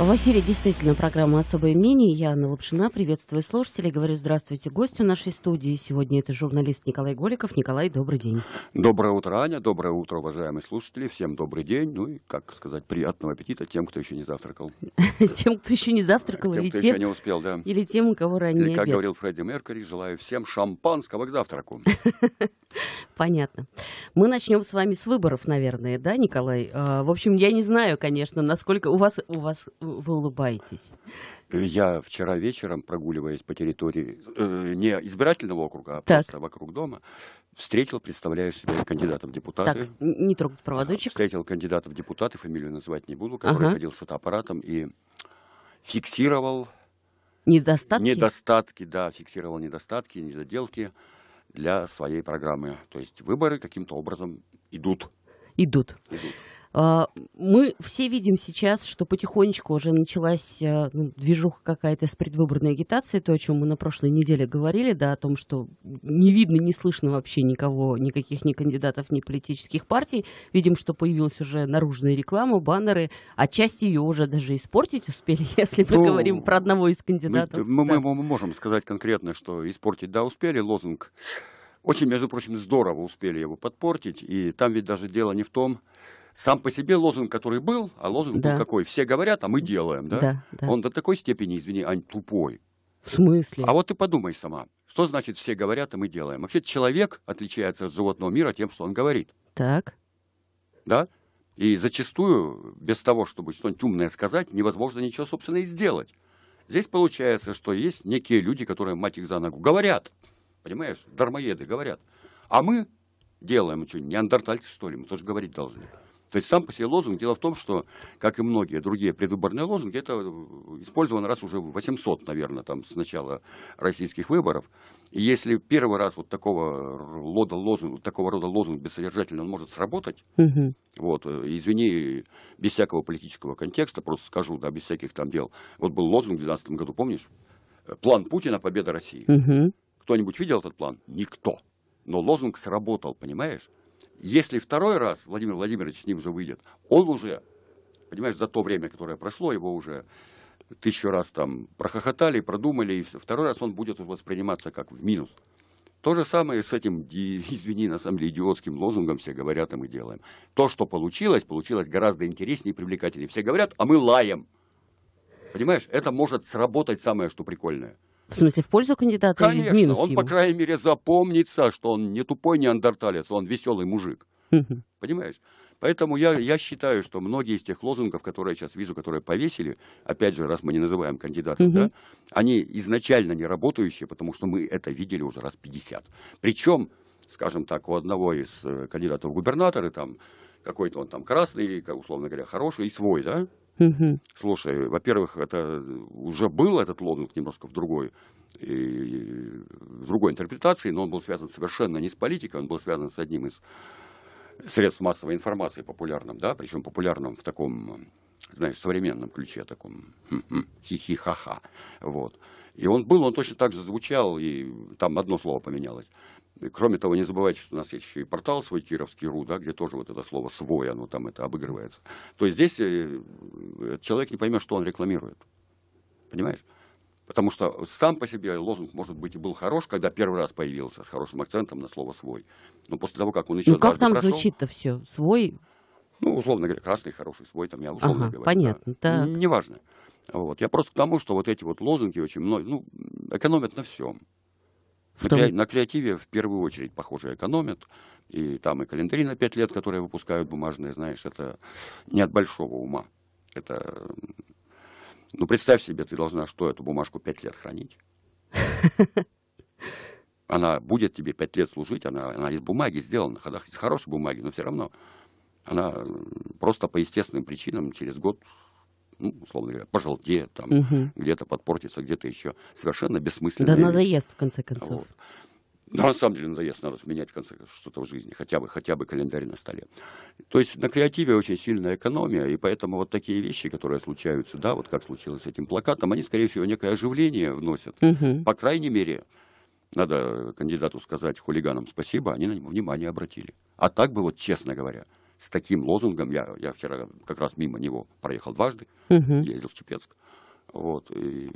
В эфире действительно программа «Особое мнение». Я Анна Лапшина. Приветствую слушателей. Говорю здравствуйте гостю нашей студии. Сегодня это журналист Николай Голиков. Николай, добрый день. Доброе утро, Аня. Доброе утро, уважаемые слушатели. Всем добрый день. Ну и, как сказать, приятного аппетита тем, кто еще не завтракал. Тем, кто еще не завтракал. Тем, кто еще не успел, да. Или тем, у кого ранее как говорил Фредди Меркери, желаю всем шампанского к завтраку. Понятно. Мы начнем с вами с выборов, наверное, да, Николай? А, в общем, я не знаю, конечно, насколько у вас, у вас вы улыбаетесь? Я вчера вечером, прогуливаясь по территории э, не избирательного округа, а так. просто вокруг дома, встретил, представляешь себя, кандидатом в депутаты. Так, не трогать проводочек. Встретил кандидата в депутаты, фамилию называть не буду, который ага. ходил с фотоаппаратом и фиксировал... Недостатки? Недостатки, да, фиксировал недостатки, недоделки для своей программы. То есть выборы каким-то образом идут. Идут. Идут. А, мы все видим сейчас, что потихонечку уже началась э, ну, движуха какая-то с предвыборной агитацией, то, о чем мы на прошлой неделе говорили, да, о том, что не видно, не слышно вообще никого, никаких ни кандидатов, ни политических партий. Видим, что появилась уже наружная реклама, баннеры, а часть ее уже даже испортить успели, если мы ну, говорим про одного из кандидатов. Мы, да. мы можем сказать конкретно, что испортить, да, успели, лозунг очень, между прочим, здорово успели его подпортить. И там ведь даже дело не в том, сам по себе лозунг, который был, а лозунг да. был какой? Все говорят, а мы делаем, да? Да, да? Он до такой степени, извини, Ань, тупой. В смысле? А вот ты подумай сама, что значит все говорят, а мы делаем? Вообще человек отличается от животного мира тем, что он говорит. Так. Да? И зачастую, без того, чтобы что-нибудь умное сказать, невозможно ничего, собственно, и сделать. Здесь получается, что есть некие люди, которые, мать их за ногу, говорят. Понимаешь? Дармоеды говорят. А мы делаем что-нибудь. Неандертальцы, что ли? Мы тоже говорить должны. То есть сам по себе лозунг, дело в том, что, как и многие другие предвыборные лозунги, это э, использовано раз уже 800, наверное, там с начала российских выборов. И если первый раз вот такого рода лозунг, такого рода лозунг бессодержательно он может сработать, угу. вот, э, извини, без всякого политического контекста, просто скажу, да, без всяких там дел. Вот был лозунг в 2012 году, помнишь? Э, план Путина, победа России. Угу. Кто-нибудь видел этот план? Никто. Но лозунг сработал, понимаешь? Если второй раз Владимир Владимирович с ним же выйдет, он уже, понимаешь, за то время, которое прошло, его уже тысячу раз там прохохотали, продумали, и второй раз он будет уже восприниматься как в минус. То же самое с этим, извини, на самом деле идиотским лозунгом все говорят, а мы делаем. То, что получилось, получилось гораздо интереснее и привлекательнее. Все говорят, а мы лаем. Понимаешь, это может сработать самое, что прикольное. В смысле, в пользу кандидата Конечно, или в минус он, ему? по крайней мере, запомнится, что он не тупой неандерталец, он веселый мужик. Угу. Понимаешь? Поэтому я, я считаю, что многие из тех лозунгов, которые я сейчас вижу, которые повесили, опять же, раз мы не называем кандидатов, угу. да, они изначально не работающие, потому что мы это видели уже раз 50. Причем, скажем так, у одного из э, кандидатов в губернаторы, там, какой-то он там красный, условно говоря, хороший и свой, да, Слушай, во-первых, это э, уже был этот лозунг немножко в другой, и, в другой интерпретации, но он был связан совершенно не с политикой, он был связан с одним из средств массовой информации популярным, да, причем популярным в таком, знаешь, современном ключе, таком хи-хи-ха-ха, вот. И он был, он точно так же звучал, и там одно слово поменялось. Кроме того, не забывайте, что у нас есть еще и портал свой Кировский РУ, да, где тоже вот это слово «свой», оно там это обыгрывается. То есть здесь э, э, человек не поймет, что он рекламирует. Понимаешь? Потому что сам по себе лозунг, может быть, и был хорош, когда первый раз появился, с хорошим акцентом на слово «свой». Но после того, как он еще Ну как там прошел, звучит-то все? «Свой»? Ну, условно говоря, красный, хороший, свой, там я условно ага, говорю. понятно, да. Неважно. Вот. Я просто к тому, что вот эти вот лозунги очень много, ну, экономят на всем. Второй... На креативе в первую очередь, похоже, экономят. И там и календари на пять лет, которые выпускают бумажные, знаешь, это не от большого ума. Это... Ну, представь себе, ты должна что, эту бумажку пять лет хранить? Она будет тебе пять лет служить, она, она из бумаги сделана, из хорошей бумаги, но все равно она просто по естественным причинам через год ну, условно говоря, пожелтеет, там, угу. где-то подпортится, где-то еще. Совершенно бессмысленно. Да надоест, в конце концов. Вот. Да, ну, на самом деле надоест, надо менять в конце что-то в жизни, хотя бы, хотя бы календарь на столе. То есть на креативе очень сильная экономия, и поэтому вот такие вещи, которые случаются, да, вот как случилось с этим плакатом, они, скорее всего, некое оживление вносят. Угу. По крайней мере, надо кандидату сказать хулиганам спасибо, они на него внимание обратили. А так бы, вот честно говоря, с таким лозунгом, я, я вчера как раз мимо него проехал дважды, угу. ездил в Чепецк, вот, и,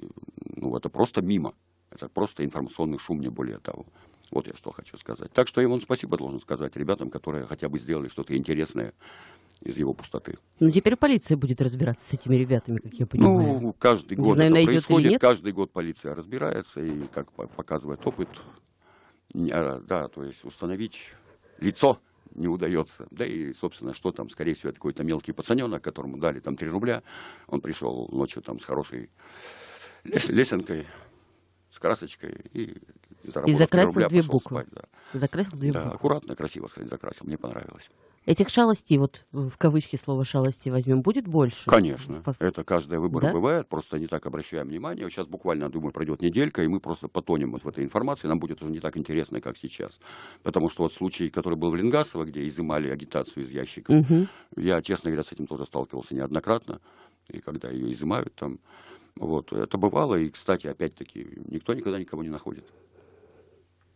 ну, это просто мимо, это просто информационный шум, не более того. Вот я что хочу сказать. Так что ему спасибо должен сказать ребятам, которые хотя бы сделали что-то интересное из его пустоты. Ну, теперь полиция будет разбираться с этими ребятами, как я ну, понимаю. Ну, каждый год Не знаю, это происходит, каждый год полиция разбирается, и, как показывает опыт, а, да, то есть установить лицо не удается. Да и, собственно, что там, скорее всего, это какой-то мелкий пацаненок, которому дали там 3 рубля. Он пришел ночью там с хорошей лес, лесенкой, с красочкой и заработал и закрасил рубля, две буквы. Спать, да. Закрасил две да, буквы. аккуратно, красиво, кстати, закрасил. Мне понравилось. Этих шалостей, вот в кавычки слово шалости возьмем, будет больше? Конечно. Это каждые выборы да? бывает, просто не так обращаем внимание. Сейчас буквально, думаю, пройдет неделька, и мы просто потонем вот в этой информации. Нам будет уже не так интересно, как сейчас. Потому что вот случай, который был в Ленгасово, где изымали агитацию из ящика, угу. я, честно говоря, с этим тоже сталкивался неоднократно. И когда ее изымают, там... Вот, это бывало, и, кстати, опять-таки, никто никогда никого не находит.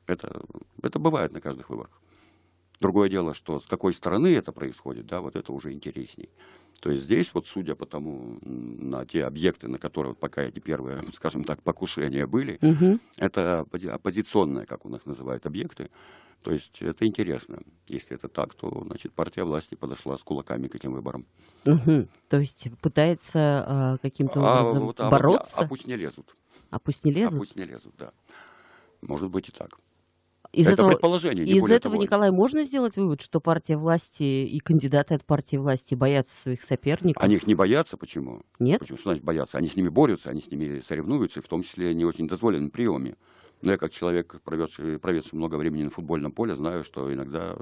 Это, это бывает на каждых выборах. Другое дело, что с какой стороны это происходит, да, вот это уже интересней. То есть здесь, вот судя по тому, на те объекты, на которые вот пока эти первые, скажем так, покушения были, угу. это оппозиционные, как у нас называют, объекты. То есть это интересно. Если это так, то, значит, партия власти подошла с кулаками к этим выборам. Угу. То есть пытается а, каким-то а образом а, вот, а, бороться? А, а пусть не лезут. А пусть не лезут? А пусть не лезут, да. Может быть и так. Из это этого, предположение, не Из этого, того. Николай, можно сделать вывод, что партия власти и кандидаты от партии власти боятся своих соперников? Они их не боятся, почему? Нет? Почему, что значит боятся? Они с ними борются, они с ними соревнуются, и в том числе не очень дозволенными приемами. Но я как человек, проведший, проведший много времени на футбольном поле, знаю, что иногда...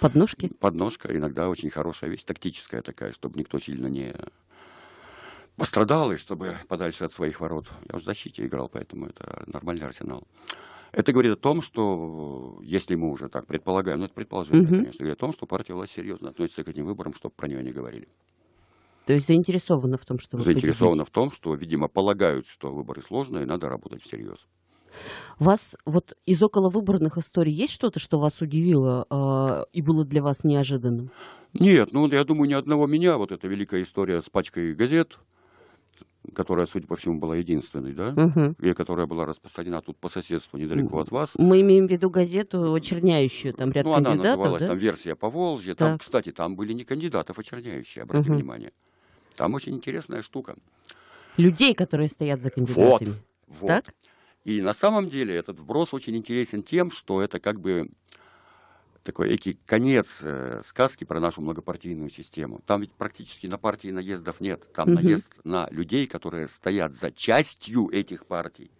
Подножки? Подножка иногда очень хорошая вещь, тактическая такая, чтобы никто сильно не пострадал, и чтобы подальше от своих ворот. Я в защите играл, поэтому это нормальный арсенал. Это говорит о том, что, если мы уже так предполагаем, ну, это предположение, угу. конечно, говорит о том, что партия власти серьезно относится к этим выборам, чтобы про нее не говорили. То есть заинтересована в том, что... Заинтересована в том, что, видимо, полагают, что выборы сложные, надо работать всерьез. Вас вот из около выборных историй есть что-то, что вас удивило э, и было для вас неожиданным? Нет, ну я думаю, ни одного меня вот эта великая история с пачкой газет, которая, судя по всему, была единственной, да, угу. и которая была распространена тут по соседству недалеко от вас. Мы имеем в виду газету очерняющую, там ряд ну, кандидатов, она называлась да? там «Версия по Волжье». Там, кстати, там были не кандидатов очерняющие, обратите угу. внимание. Там очень интересная штука. Людей, которые стоят за кандидатами. Вот, вот. Так? И на самом деле этот вброс очень интересен тем, что это как бы такой эки, конец э, сказки про нашу многопартийную систему. Там ведь практически на партии наездов нет. Там угу. наезд на людей, которые стоят за частью этих партий.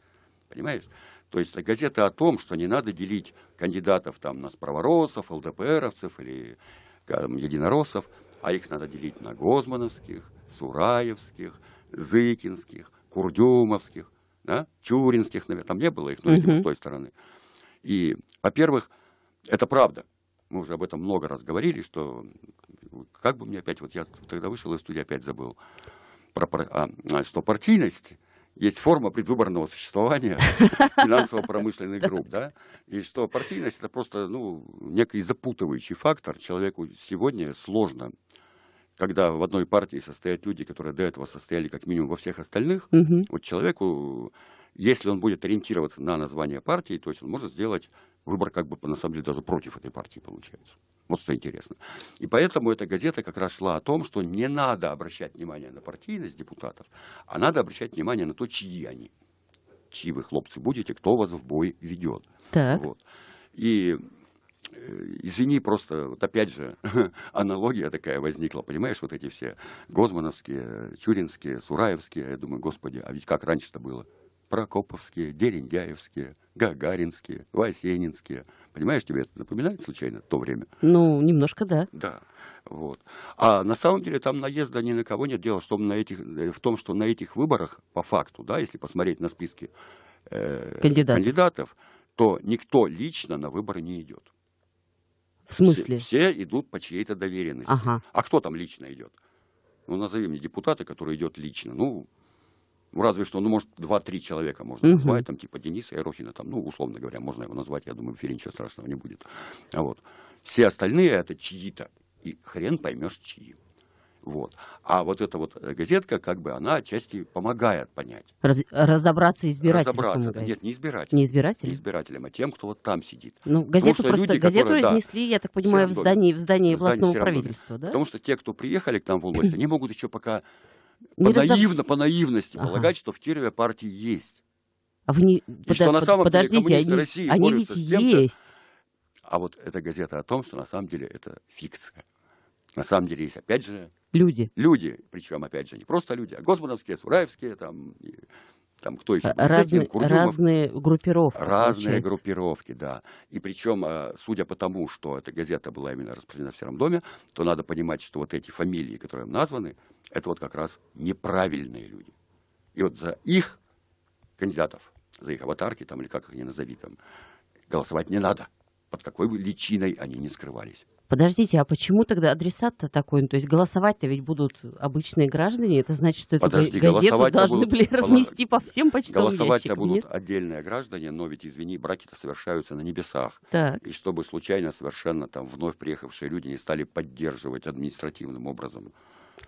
Понимаешь? То есть газета о том, что не надо делить кандидатов там, на справоросов, ЛДПРовцев или там, единороссов, а их надо делить на Гозмановских, Сураевских, Зыкинских, Курдюмовских, да? Чуринских, наверное. Там не было их, но угу. с той стороны. И, во-первых, это правда мы уже об этом много раз говорили, что как бы мне опять, вот я тогда вышел из студии, опять забыл, про, про, а, а, что партийность есть форма предвыборного существования финансово-промышленных групп, да, и что партийность это просто, ну, некий запутывающий фактор. Человеку сегодня сложно, когда в одной партии состоят люди, которые до этого состояли как минимум во всех остальных, вот человеку, если он будет ориентироваться на название партии, то есть он может сделать Выбор как бы на самом деле даже против этой партии получается. Вот что интересно. И поэтому эта газета как раз шла о том, что не надо обращать внимание на партийность депутатов, а надо обращать внимание на то, чьи они. Чьи вы, хлопцы, будете, кто вас в бой ведет. Так. Вот. И э, извини, просто вот опять же аналогия такая возникла, понимаешь, вот эти все Гозмановские, Чуринские, Сураевские, я думаю, господи, а ведь как раньше-то было? Прокоповские, Дерендяевские, Гагаринские, Васенинские. Понимаешь, тебе это напоминает случайно то время? Ну, немножко, да. Да, вот. А на самом деле там наезда ни на кого нет. Дело что на этих, э, в том, что на этих выборах, по факту, да, если посмотреть на списки э, Кандидат. кандидатов, то никто лично на выборы не идет. В смысле? Все, все идут по чьей-то доверенности. Ага. А кто там лично идет? Ну, назови мне депутата, который идет лично. Ну, ну, разве что, ну, может, два-три человека можно угу. назвать, там, типа Дениса Ерохина, там, ну, условно говоря, можно его назвать, я думаю, в эфире ничего страшного не будет. А вот. Все остальные это чьи-то, и хрен поймешь, чьи. Вот. А вот эта вот газетка, как бы она отчасти помогает понять. Раз, разобраться избирателям. Разобраться. Помогает. Нет, не избирателям. Не избирателям. Не избирателям, а тем, кто вот там сидит. Ну, газету просто люди, газету которые, разнесли, да, я так понимаю, в здании, в здании, в здании властного правительства, да? Потому что те, кто приехали к нам в область, они могут еще пока по, наивно, по наивности ага. полагать, что в Кирове партии есть. А вы не... И Под... что на самом Подождите, деле коммунисты они... России они борются ведь с тем есть. А вот эта газета о том, что на самом деле это фикция. На самом деле есть, опять же... Люди. Люди, причем, опять же, не просто люди, а госмановские, сураевские, там, там кто еще? Э, ну, разные, Курдюмов. разные группировки. Разные получается. группировки, да. И причем, э, судя по тому, что эта газета была именно распространена в Сером доме, то надо понимать, что вот эти фамилии, которые им названы, это вот как раз неправильные люди. И вот за их кандидатов, за их аватарки, там, или как их не назови, там, голосовать не надо под какой бы личиной они не скрывались. Подождите, а почему тогда адресат-то такой? Ну, то есть голосовать-то ведь будут обычные граждане, это значит, что Подожди, эту газету должны будут, были разнести по всем почтовым Голосовать-то будут отдельные граждане, но ведь, извини, браки-то совершаются на небесах. Так. И чтобы случайно совершенно там вновь приехавшие люди не стали поддерживать административным образом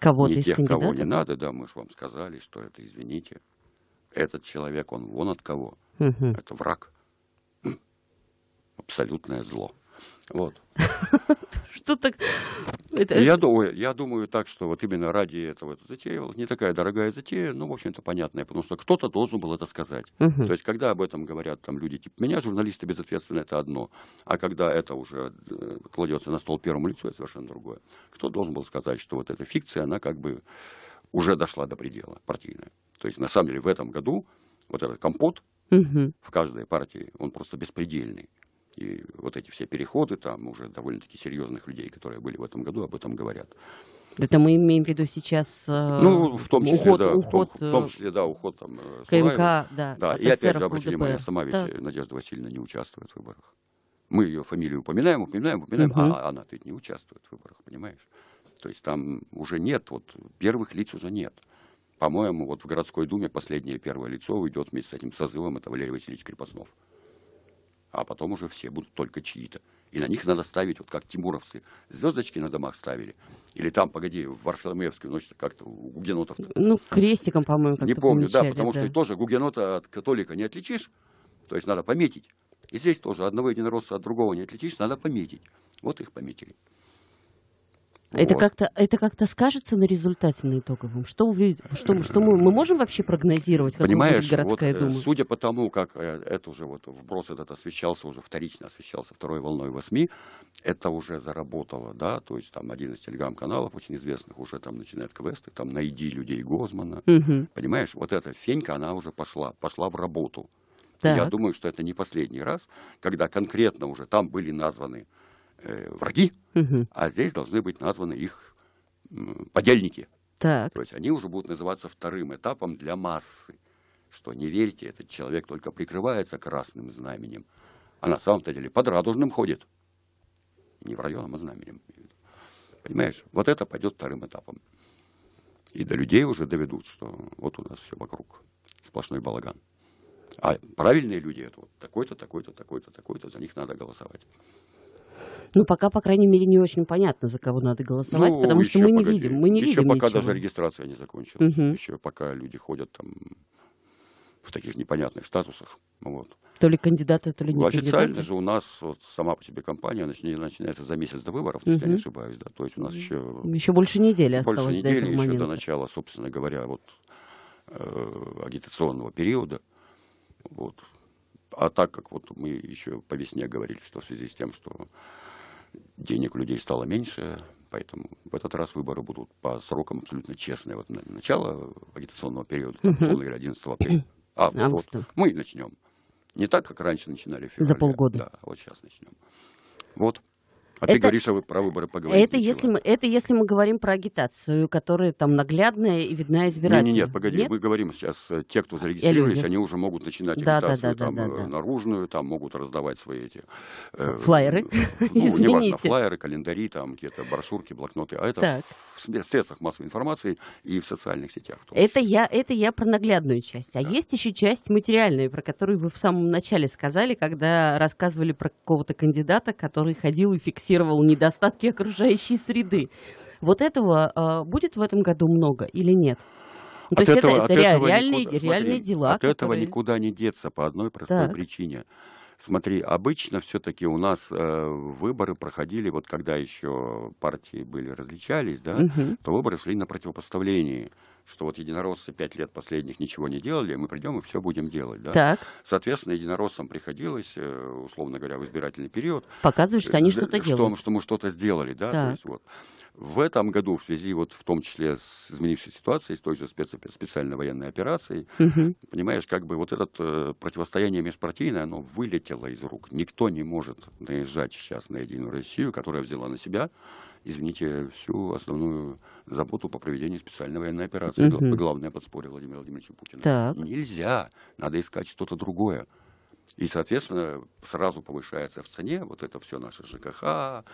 кого-то не тех, кого не надо, да, мы же вам сказали, что это, извините, этот человек, он вон от кого, угу. это враг абсолютное зло. Вот. Что так? Я, думаю, я думаю так, что вот именно ради этого это затеял. Не такая дорогая затея, но, в общем-то, понятная, потому что кто-то должен был это сказать. Угу. То есть, когда об этом говорят там люди, типа меня, журналисты, безответственно, это одно. А когда это уже э, кладется на стол первому лицу, это совершенно другое. Кто должен был сказать, что вот эта фикция, она как бы уже дошла до предела партийная. То есть, на самом деле, в этом году вот этот компот угу. в каждой партии, он просто беспредельный. И вот эти все переходы, там уже довольно-таки серьезных людей, которые были в этом году, об этом говорят. Это мы имеем в виду сейчас э, ну, в том числе, уход, да, уход, в том, э, числе, да, уход там, КМК, э, да, да. И опять же, обратите внимание, сама ведь да. Э, Надежда Васильевна не участвует в выборах. Мы ее фамилию упоминаем, упоминаем, упоминаем, угу. а она ведь не участвует в выборах, понимаешь? То есть там уже нет, вот первых лиц уже нет. По-моему, вот в городской думе последнее первое лицо уйдет вместе с этим созывом, это Валерий Васильевич Крепостнов а потом уже все будут только чьи-то. И на них надо ставить, вот как тимуровцы, звездочки на домах ставили. Или там, погоди, в Варфоломеевскую ночь ну, как-то у гугенотов. -то. Ну, крестиком, по-моему, как-то Не помню, да, потому да. что тоже гугенота от католика не отличишь. То есть надо пометить. И здесь тоже одного единоросса от другого не отличишь, надо пометить. Вот их пометили. Это вот. как-то это как-то скажется на результате на итоговом. Что что что мы, мы можем вообще прогнозировать, как Понимаешь, будет городская вот, э, дума? Судя по тому, как э, это уже вот вопрос этот освещался уже вторично освещался второй волной в СМИ, эм это уже заработало, да, то есть там один из телеграм-каналов очень известных уже там начинает квесты, там найди людей Гозмана, угу. понимаешь, вот эта фенька она уже пошла пошла в работу. Так. Я думаю, что это не последний раз, когда конкретно уже там были названы Э, враги, угу. а здесь должны быть названы их подельники. Так. То есть они уже будут называться вторым этапом для массы, что не верьте, этот человек только прикрывается красным знаменем, а на самом-то деле под радужным ходит. Не в районом, а знаменем. Понимаешь, вот это пойдет вторым этапом. И до людей уже доведут, что вот у нас все вокруг сплошной балаган. А правильные люди это вот такой-то, такой-то, такой-то, такой-то, за них надо голосовать. Ну, пока, по крайней мере, не очень понятно, за кого надо голосовать, ну, потому что мы погоди, не видим. Мы не еще видим пока ничего. даже регистрация не закончилась. Угу. Еще пока люди ходят там в таких непонятных статусах. Ну вот. То ли кандидаты, то ли не Официально кандидаты. же у нас вот, сама по себе кампания начинает, начинается за месяц до выборов, угу. если я не ошибаюсь. Да. То есть у нас еще... Еще больше недели осталось больше недели, до этого еще момента. до начала, собственно говоря, вот, э, агитационного периода. Вот. А так как вот мы еще по весне говорили, что в связи с тем, что денег людей стало меньше, поэтому в этот раз выборы будут по срокам абсолютно честные. Вот начало агитационного периода, условно говоря, 11 апреля. А, вот мы начнем. Не так, как раньше начинали в феврале. За полгода. Да, вот сейчас начнем. Вот. А это, ты говоришь а вы про выборы поговорим. Это если, мы, это если мы говорим про агитацию, которая там наглядная и видна избирателям. Нет, нет, нет погоди, нет? мы говорим сейчас, э, те, кто э, зарегистрировались, они уже могут начинать да, агитацию да, да, там, да, да, э, да. наружную, там могут раздавать свои эти... Э, флайеры, ну, извините. Неважно, флайеры, календари, там какие-то брошюрки, блокноты. А это так. в средствах массовой информации и в социальных сетях. Это я, это я про наглядную часть. А да. есть еще часть материальная, про которую вы в самом начале сказали, когда рассказывали про какого-то кандидата, который ходил и фиксировал компенсировал недостатки окружающей среды. Вот этого э, будет в этом году много или нет? От То есть этого, это, это ре, этого реальные, никуда, смотри, реальные дела. От которые... этого никуда не деться по одной простой так. причине. Смотри, обычно все-таки у нас э, выборы проходили, вот когда еще партии были различались, да, угу. то выборы шли на противопоставлении что вот единороссы пять лет последних ничего не делали, мы придем и все будем делать. Да? Так. Соответственно, единороссам приходилось, э, условно говоря, в избирательный период... Показывать, что они э, что-то делают. Что, что мы что-то сделали. Да? Так. То есть, вот. В этом году, в связи вот в том числе с изменившейся ситуацией, с той же спец специальной военной операцией, угу. понимаешь, как бы вот это э, противостояние межпартийное, оно вылетело из рук. Никто не может наезжать сейчас на Единую Россию, которая взяла на себя извините, всю основную заботу по проведению специальной военной операции. Угу. главное подспорье Владимира Владимировича Путина. Так. Нельзя, надо искать что-то другое. И, соответственно, сразу повышается в цене вот это все наше ЖКХ,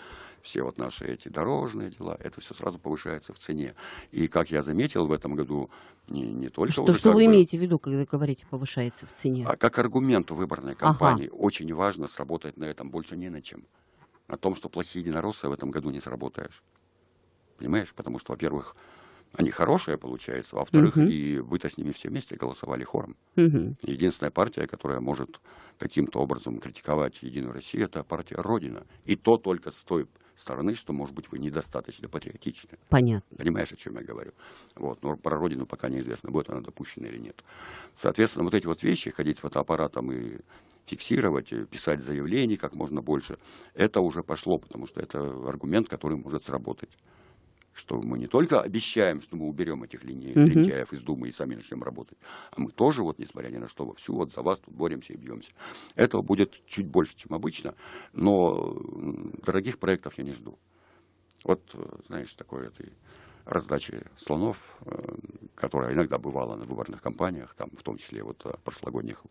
все вот наши эти дорожные дела, это все сразу повышается в цене. И, как я заметил, в этом году не, не только... Что, уже, что вы бы, имеете в виду, когда говорите «повышается в цене»? А как аргумент выборной кампании ага. очень важно сработать на этом больше не на чем о том, что плохие единороссы в этом году не сработаешь. Понимаешь? Потому что, во-первых, они хорошие, получается, во-вторых, угу. и вы-то с ними все вместе голосовали хором. Угу. Единственная партия, которая может каким-то образом критиковать Единую Россию, это партия Родина. И то только с той стороны, что, может быть, вы недостаточно патриотичны. Понятно. Понимаешь, о чем я говорю? Вот, но про Родину пока неизвестно, будет она допущена или нет. Соответственно, вот эти вот вещи, ходить с фотоаппаратом и фиксировать, э, писать заявлений как можно больше. Это уже пошло, потому что это аргумент, который может сработать. Что мы не только обещаем, что мы уберем этих линей, угу. лентяев из Думы и сами начнем работать, а мы тоже, вот, несмотря ни на что, вовсю вот за вас тут боремся и бьемся. Этого будет чуть больше, чем обычно, но дорогих проектов я не жду. Вот, э, знаешь, такой этой раздачи слонов, э, которая иногда бывала на выборных кампаниях, там, в том числе вот прошлогодних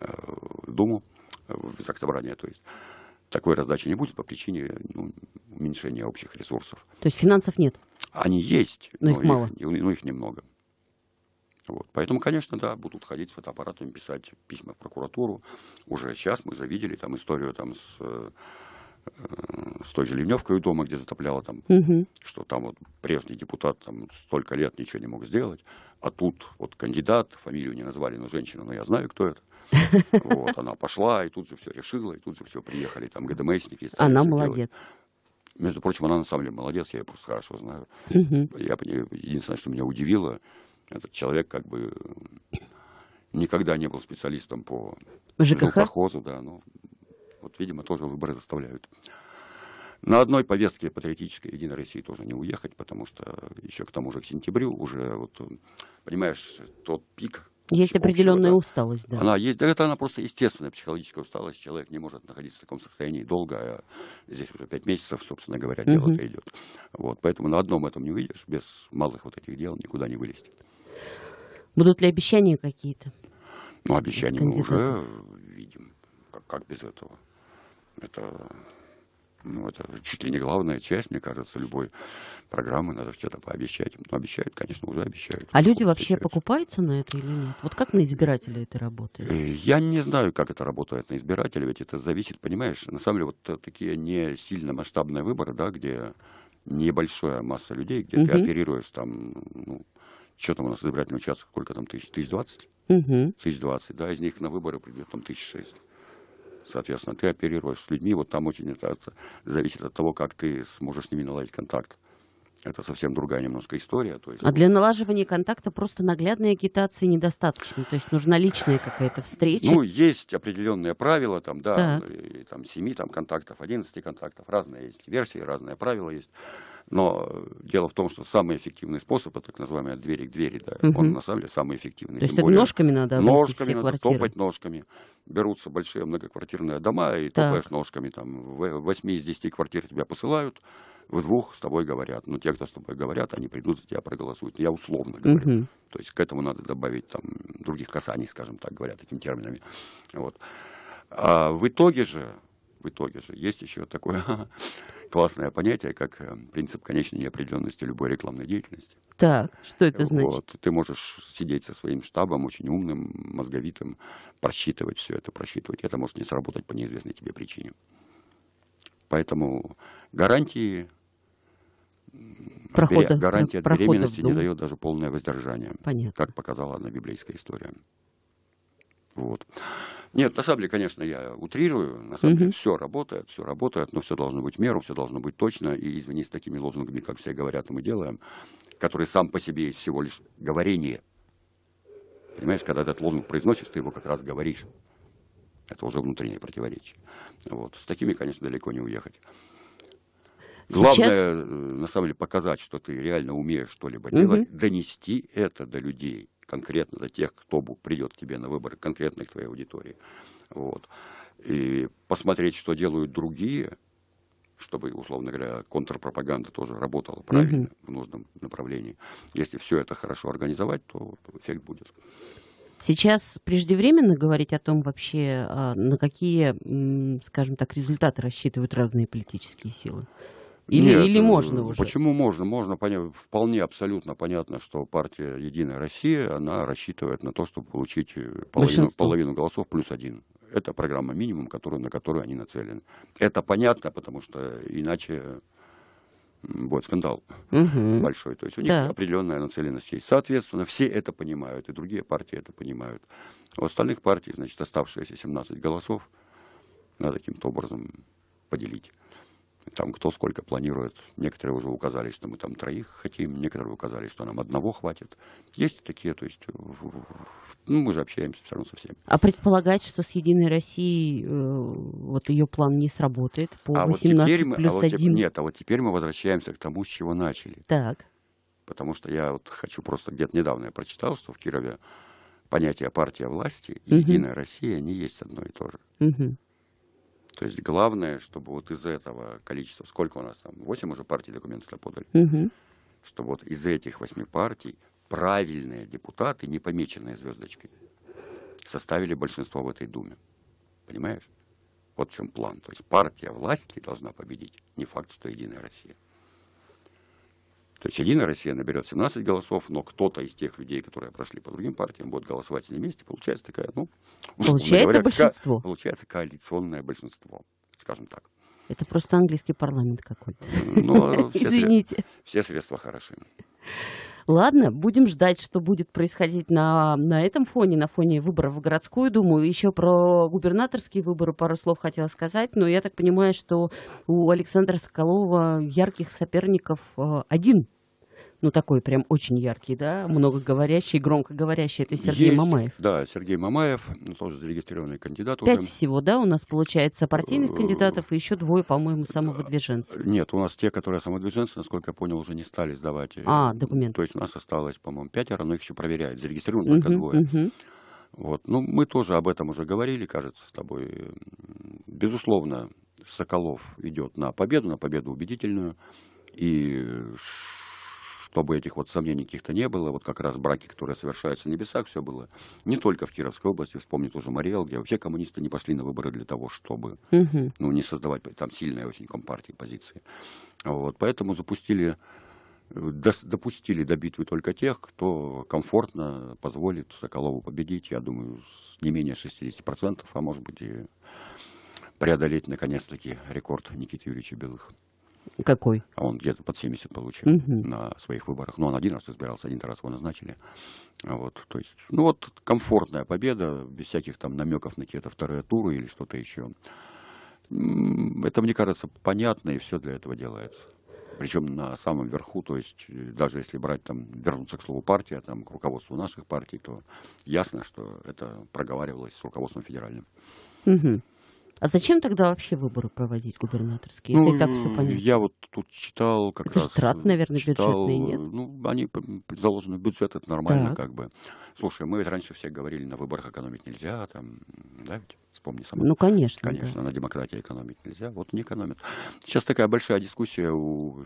в э, Думу, в э, Заксобрание, то есть такой раздачи не будет по причине ну, уменьшения общих ресурсов. То есть финансов нет? Они есть, но, но их, их мало. Их, ну, но их немного. Вот. Поэтому, конечно, да, будут ходить с фотоаппаратами, писать письма в прокуратуру. Уже сейчас мы же видели там историю там с э, Э, с той же ливневкой дома, где затопляло там, угу. что там вот прежний депутат там столько лет ничего не мог сделать, а тут вот кандидат, фамилию не назвали, но женщина, но я знаю, кто это. Вот, она пошла, и тут же все решила, и тут же все приехали, там ГДМСники. Она молодец. Делать. Между прочим, она на самом деле молодец, я ее просто хорошо знаю. Угу. Я, единственное, что меня удивило, этот человек как бы никогда не был специалистом по ЖКХ? жилплохозу, ну, да, но ну, вот, видимо, тоже выборы заставляют. На одной повестке патриотической Единой России тоже не уехать, потому что еще к тому же к сентябрю уже, вот, понимаешь, тот пик, есть общего, определенная да. усталость, да. Она есть, да, это она просто естественная психологическая усталость. Человек не может находиться в таком состоянии долго. А здесь уже пять месяцев, собственно говоря, дело угу. идет. Вот, поэтому на одном этом не увидишь, без малых вот этих дел никуда не вылезти. Будут ли обещания какие-то? Ну, обещания мы уже видим. Как, как без этого? Это, ну, это чуть ли не главная часть, мне кажется, любой программы. Надо что-то пообещать. Ну, обещают, конечно, уже обещают. А люди вообще обещают. покупаются на это или нет? Вот как на избирателя это работает? Э, я не знаю, как это работает на избирателя, ведь это зависит, понимаешь, на самом деле вот э, такие не сильно масштабные выборы, да, где небольшая масса людей, где угу. ты оперируешь там, ну, что там у нас избирательный участок, сколько там тысяч? Тысяч двадцать? Угу. Тысяч двадцать, да, из них на выборы придет там тысяч шесть. Соответственно, ты оперируешь с людьми, вот там очень это, это зависит от того, как ты сможешь с ними наладить контакт. Это совсем другая немножко история. То есть... А для налаживания контакта просто наглядной агитации недостаточно. То есть нужна личная какая-то встреча. Ну, есть определенные правила, там, да, и, там 7 там, контактов, 11 контактов, разные есть версии, разные правила есть. Но э, дело в том, что самый эффективный способ, это так называемые двери к двери, да, угу. он на самом деле самый эффективный. То есть это более, ножками надо Ножками надо квартиры. топать ножками. Берутся большие многоквартирные дома и так. топаешь ножками. Там, в 8 э, из 10 квартир тебя посылают в двух с тобой говорят. Но те, кто с тобой говорят, они придут за тебя проголосуют. Я условно говорю. Угу. То есть к этому надо добавить там других касаний, скажем так, говоря такими терминами. Вот. А в итоге же, в итоге же, есть еще такое классное понятие, как э, принцип конечной неопределенности любой рекламной деятельности. Так, что это значит? Вот. Ты можешь сидеть со своим штабом, очень умным, мозговитым, просчитывать все это, просчитывать. Это может не сработать по неизвестной тебе причине. Поэтому гарантии прохода, гарантия прохода беременности не дает даже полное воздержание. Понятно. Как показала одна библейская история. Вот. Нет, на самом деле, конечно, я утрирую. На самом угу. все работает, все работает, но все должно быть в меру, все должно быть точно. И извини, с такими лозунгами, как все говорят, а мы делаем, которые сам по себе всего лишь говорение. Понимаешь, когда этот лозунг произносишь, ты его как раз говоришь. Это уже внутреннее противоречие. Вот. С такими, конечно, далеко не уехать. Главное, Сейчас... Э, на самом деле, показать, что ты реально умеешь что-либо угу. делать, донести это до людей, конкретно до тех, кто придет к тебе на выборы, конкретно к твоей аудитории. Вот. И посмотреть, что делают другие, чтобы, условно говоря, контрпропаганда тоже работала правильно, угу. в нужном направлении. Если все это хорошо организовать, то эффект будет. Сейчас преждевременно говорить о том вообще, а, на какие, скажем так, результаты рассчитывают разные политические силы? Или, Нет, или э, можно уже? Почему можно? Можно вполне абсолютно понятно, что партия Единая Россия, она рассчитывает на то, чтобы получить э, половину, половину голосов плюс один. Это программа минимум, которую, на которую они нацелены. Это понятно, потому что иначе будет скандал угу. большой. То есть у них да. определенная нацеленность есть. Соответственно, все это понимают, и другие партии это понимают. У остальных партий, значит, оставшиеся 17 голосов надо каким-то образом поделить. Там кто сколько планирует. Некоторые уже указали, что мы там троих хотим, некоторые указали, что нам одного хватит. Есть такие, то есть ну, мы же общаемся все равно со всеми. А предполагать, что с Единой Россией э, вот ее план не сработает по а 18 вот мы, а плюс а вот 1? Теп, нет, а вот теперь мы возвращаемся к тому, с чего начали. Так. Потому что я вот хочу просто, где-то недавно я прочитал, что в Кирове понятие партия власти и угу. Единая Россия, они есть одно и то же. Угу. То есть главное, чтобы вот из этого количества, сколько у нас там, 8 уже партий документов подали, угу. чтобы вот из этих 8 партий правильные депутаты, не помеченные звездочкой, составили большинство в этой Думе. Понимаешь? Вот в чем план. То есть партия власти должна победить. Не факт, что Единая Россия. То есть Единая Россия наберет 17 голосов, но кто-то из тех людей, которые прошли по другим партиям, будет голосовать с ними вместе. Получается такая, ну, получается говоря, большинство. Ко- получается коалиционное большинство, скажем так. Это просто английский парламент какой-то. Ну, а Извините. Все средства хороши. Ладно, будем ждать, что будет происходить на, на этом фоне, на фоне выборов в городскую думу. Еще про губернаторские выборы пару слов хотела сказать, но я так понимаю, что у Александра Соколова ярких соперников э, один ну, такой прям очень яркий, да, многоговорящий, громкоговорящий, это Сергей Есть, Мамаев. Да, Сергей Мамаев, ну, тоже зарегистрированный кандидат. Пять уже. всего, да, у нас получается партийных э, кандидатов и еще двое, по-моему, самовыдвиженцев. Э, нет, у нас те, которые самовыдвиженцы, насколько я понял, уже не стали сдавать. Э, а, документы. То есть у нас осталось, по-моему, пятеро, но их еще проверяют, зарегистрированы угу, только двое. Вот. Ну, мы тоже об этом уже говорили, кажется, с тобой. Безусловно, Соколов идет на победу, на победу убедительную. И чтобы этих вот сомнений каких-то не было, вот как раз браки, которые совершаются в небесах, все было не только в Кировской области, вспомнит уже Мариэл, где вообще коммунисты не пошли на выборы для того, чтобы, ну, не создавать там сильные очень компартии позиции. Вот, поэтому запустили допустили до битвы только тех, кто комфортно позволит Соколову победить, я думаю, с не менее 60%, а может быть и преодолеть наконец-таки рекорд Никиты Юрьевича Белых. Какой? А он где-то под 70 получил угу. на своих выборах. Но ну, он один раз избирался, один раз его назначили. А вот, то есть, ну вот, комфортная победа, без всяких там намеков на какие-то вторые туры или что-то еще. Это, мне кажется, понятно, и все для этого делается. Причем на самом верху, то есть даже если брать там, вернуться к слову партия, там, к руководству наших партий, то ясно, что это проговаривалось с руководством федеральным. Угу. А зачем тогда вообще выборы проводить губернаторские, если ну, так все понятно? Я вот тут читал как это раз... страт, наверное, читал, бюджетные, нет? Ну, они заложены в бюджет, это нормально так. как бы. Слушай, мы ведь раньше все говорили, на выборах экономить нельзя, там, да ведь? Вспомни сама. Ну, конечно. Конечно, да. на демократии экономить нельзя. Вот не экономят. Сейчас такая большая дискуссия у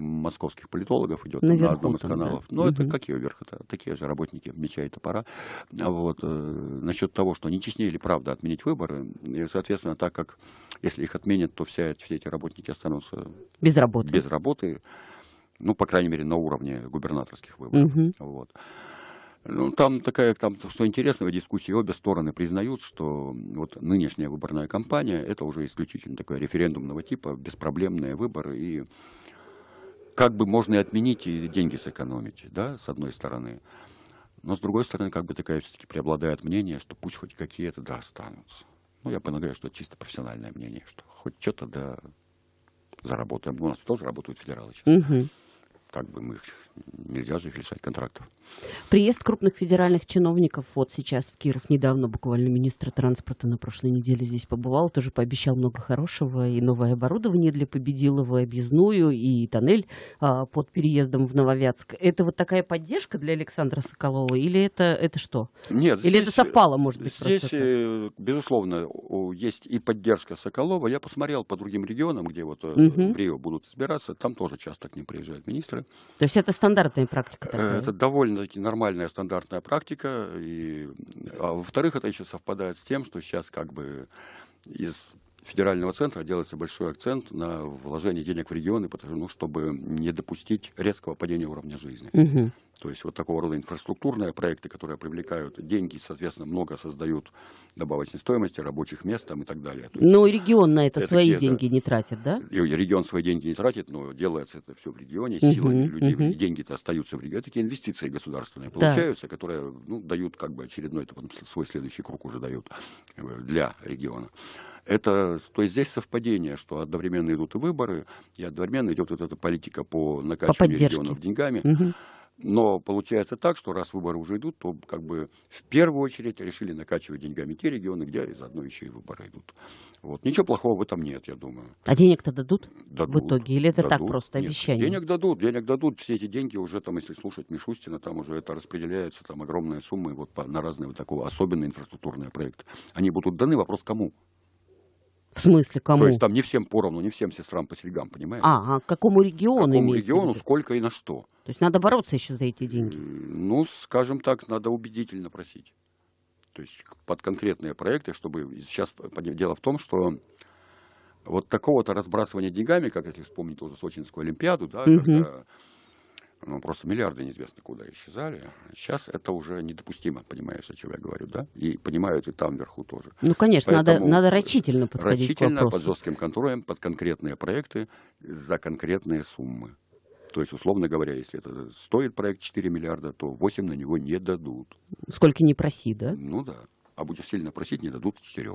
московских политологов идет Наверху, на одном из каналов. Да. Но угу. это какие вверх? Это такие же работники меча и топора. А вот. Э, насчет того, что не честнее или правда отменить выборы, и, соответственно, так как если их отменят, то вся, все эти работники останутся без работы. Без работы ну, по крайней мере, на уровне губернаторских выборов. Угу. Вот. Ну, там такая, там, что интересного, дискуссии обе стороны признают, что вот нынешняя выборная кампания, это уже исключительно такой референдумного типа, беспроблемные выборы, и как бы можно и отменить, и деньги сэкономить, да, с одной стороны. Но с другой стороны, как бы такая все-таки преобладает мнение, что пусть хоть какие-то да останутся. Ну, я полагаю, что это чисто профессиональное мнение, что хоть что-то да заработаем. У нас тоже работают федералы сейчас. Угу как бы мы их нельзя же их лишать контрактов. Приезд крупных федеральных чиновников вот сейчас в Киров недавно буквально министр транспорта на прошлой неделе здесь побывал, тоже пообещал много хорошего и новое оборудование для Победилова, и объездную и тоннель а, под переездом в Нововятск. Это вот такая поддержка для Александра Соколова или это это что? Нет. Или здесь, это совпало, может быть? Здесь просто? Э, безусловно есть и поддержка Соколова. Я посмотрел по другим регионам, где вот угу. в Рио будут избираться, там тоже часто к ним приезжают министры то есть это стандартная практика? Э, такая? Это довольно-таки нормальная стандартная практика. И, а во-вторых, это еще совпадает с тем, что сейчас как бы из федерального центра делается большой акцент на вложение денег в регионы, потому, ну, чтобы не допустить резкого падения уровня жизни. Угу. То есть вот такого рода инфраструктурные проекты, которые привлекают деньги, соответственно, много создают добавочной стоимости, рабочих мест там и так далее. Есть, но ну, регион на это, это свои деньги не тратит, да? И Регион свои деньги не тратит, но делается это все в регионе, uh-huh, силами людей, uh деньги-то остаются в регионе. Такие инвестиции государственные получаются, да. которые ну, дают как бы очередной, это потом свой следующий круг уже дают э, для региона. Это, то есть здесь совпадение, что одновременно идут и выборы, и одновременно идет вот эта политика по накачиванию по регионов деньгами. Угу. Но получается так, что раз выборы уже идут, то как бы в первую очередь решили накачивать деньгами те регионы, где заодно еще и выборы идут. Вот. Ничего плохого в этом нет, я думаю. А денег-то дадут, дадут в итоге? Или это дадут? так просто нет, обещание? Денег дадут, денег дадут. Все эти деньги уже, там, если слушать Мишустина, там уже это распределяются, там огромные суммы вот, на разные вот такого особенно инфраструктурные проекты. Они будут даны, вопрос кому? В смысле, кому? То есть там не всем поровну, не всем сестрам по серьгам, понимаешь? А, а какому региону? Какому региону, сколько и на что. То есть надо бороться еще за эти деньги? Ну, скажем так, надо убедительно просить. То есть под конкретные проекты, чтобы... Сейчас дело в том, что вот такого-то разбрасывания деньгами, как если вспомнить тоже Сочинскую Олимпиаду, да, угу. когда ну, просто миллиарды неизвестно куда исчезали. Сейчас это уже недопустимо, понимаешь, о чем я говорю, да? И понимают и там вверху тоже. Ну, конечно, надо, надо рачительно подходить рачительно, к вопросу. под жестким контролем, под конкретные проекты, за конкретные суммы. То есть, условно говоря, если это стоит проект 4 миллиарда, то 8 на него не дадут. Сколько не проси, да? Ну да. А будешь сильно просить, не дадут 4.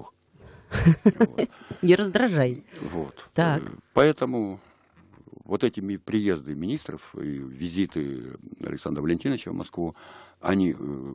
Не раздражай. Вот. Так. Э, поэтому вот этими приезды министров и визиты Александра Валентиновича в Москву, они, э,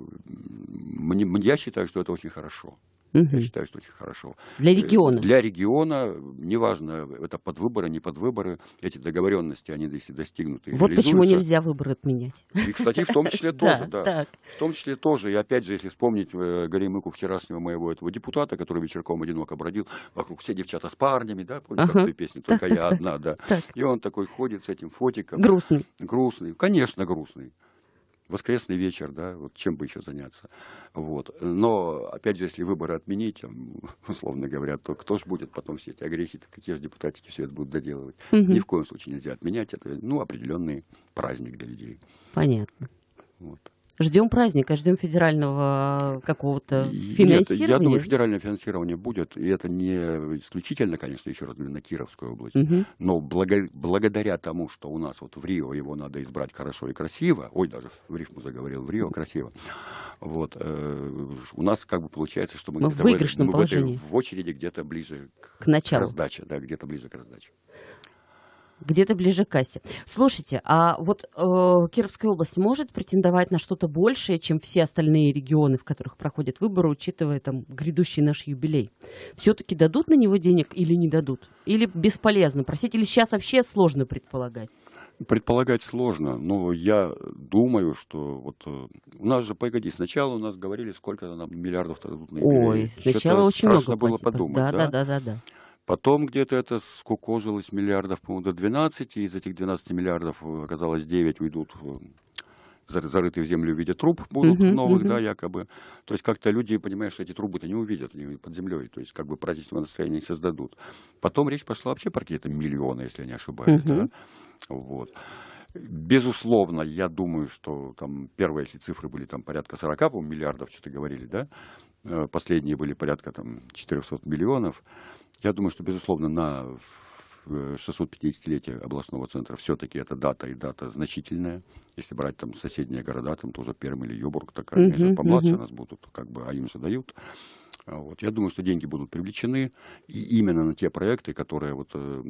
я считаю, что это очень хорошо. Угу. Я считаю, что очень хорошо. Для э, региона? Для региона, э, неважно, это под выборы, не под выборы, эти договоренности, они если достигнуты Вот почему нельзя выборы отменять. И, кстати, в том числе тоже, да. В том числе тоже, и опять же, если вспомнить э, Горемыку вчерашнего моего этого депутата, который вечерком одиноко бродил, вокруг все девчата с парнями, да, помню как той песни, только я одна, да. И он такой ходит с этим фотиком. Грустный. Грустный, конечно, грустный воскресный вечер, да, вот чем бы еще заняться. Вот. Но, опять же, если выборы отменить, условно говоря, то кто же будет потом все эти огрехи, какие же депутатики все это будут доделывать. Угу. Ни в коем случае нельзя отменять, это ну, определенный праздник для людей. Понятно. Ждем праздника, ждем федерального какого-то финансирования. Нет, я думаю, федеральное финансирование будет. И это не исключительно, конечно, еще раз говорю, на Кировскую область. Угу. Но благо, благодаря тому, что у нас вот в Рио его надо избрать хорошо и красиво, ой, даже в рифму заговорил, в Рио красиво, вот, э, у нас как бы получается, что мы, мы в выигрышном в, мы В, этой, в очереди где-то ближе к, к началу. К раздаче, да, где-то ближе к раздаче где-то ближе к кассе. Слушайте, а вот э, Кировская область может претендовать на что-то большее, чем все остальные регионы, в которых проходят выборы, учитывая там грядущий наш юбилей? Все-таки дадут на него денег или не дадут? Или бесполезно просить? Или сейчас вообще сложно предполагать? Предполагать сложно, но я думаю, что вот э, у нас же, погоди, сначала у нас говорили, сколько нам миллиардов дадут на юбилей. Ой, сначала очень много. было подумать. Да, да, да, да. да. да. Потом где-то это скукожилось миллиардов, по-моему, до 12, и из этих 12 миллиардов э, оказалось 9 уйдут э, зарытые в землю в виде труб будут uh-huh, новых, uh-huh. да, якобы. То есть как-то люди, понимаешь, эти трубы-то не увидят они под землей, то есть как бы праздничного настроения не создадут. Потом речь пошла вообще про какие-то миллионы, если я не ошибаюсь, uh-huh. да, вот. Безусловно, я думаю, что там первые, если цифры были там порядка 40, по миллиардов, что-то говорили, да, э, последние были порядка там 400 миллионов, я думаю, что, безусловно, на 650-летие э, областного центра все-таки эта дата и дата значительная. Если брать там соседние города, там тоже Пермь или Юбург, такая, uh-huh, конечно, помладше нас будут, как бы, а им же дают. А вот. Я думаю, что деньги будут привлечены и именно на те проекты, которые вот, э,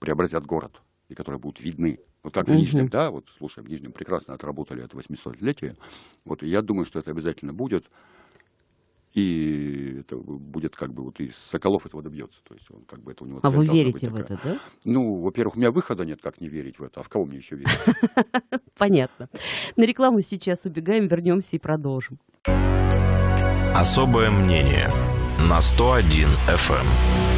преобразят город и которые будут видны. Вот как в Нижнем, да, вот слушай, в Нижнем прекрасно отработали это 800-летие. Вот я думаю, что это обязательно будет и это будет как бы вот из Соколов этого добьется. То есть он как бы это у него А вы верите в это, да? Ну, во-первых, у меня выхода нет, как не верить в это. А в кого мне еще верить? Понятно. На рекламу сейчас убегаем, вернемся и продолжим. Особое мнение на 101 FM.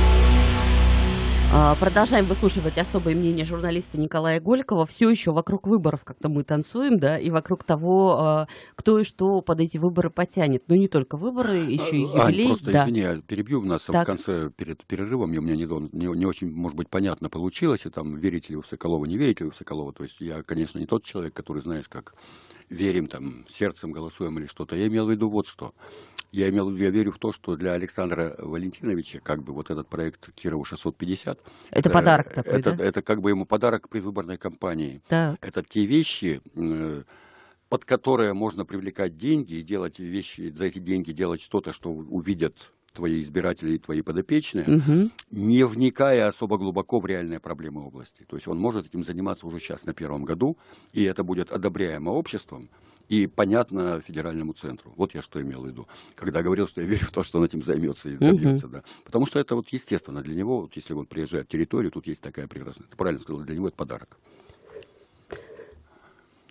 А, продолжаем выслушивать особое мнение журналиста Николая Голикова. Все еще вокруг выборов как-то мы танцуем, да, и вокруг того, а, кто и что под эти выборы потянет. Но ну, не только выборы, а, еще и юбилей. Ань, просто, да. извини, перебью нас так. в конце перед перерывом. И у меня не, не, не очень, может быть, понятно получилось, и там верите ли вы в Соколова, не верите ли вы в Соколова. То есть я, конечно, не тот человек, который, знаешь, как верим там сердцем, голосуем или что-то. Я имел в виду вот что. Я имел я верю в то, что для Александра Валентиновича, как бы вот этот проект Кирова 650... Это э, подарок такой, это, да? это как бы ему подарок предвыборной кампании. Так. Это те вещи, э, под которые можно привлекать деньги и делать вещи, за эти деньги делать что-то, что увидят твои избиратели и твои подопечные, угу. не вникая особо глубоко в реальные проблемы области. То есть он может этим заниматься уже сейчас на первом году, и это будет одобряемо обществом и понятно федеральному центру. Вот я что имел в виду, когда говорил, что я верю в то, что он этим займется и добьется, угу. да. Потому что это вот естественно для него, вот если он приезжает в территорию, тут есть такая прекрасная, ты правильно сказал, для него это подарок.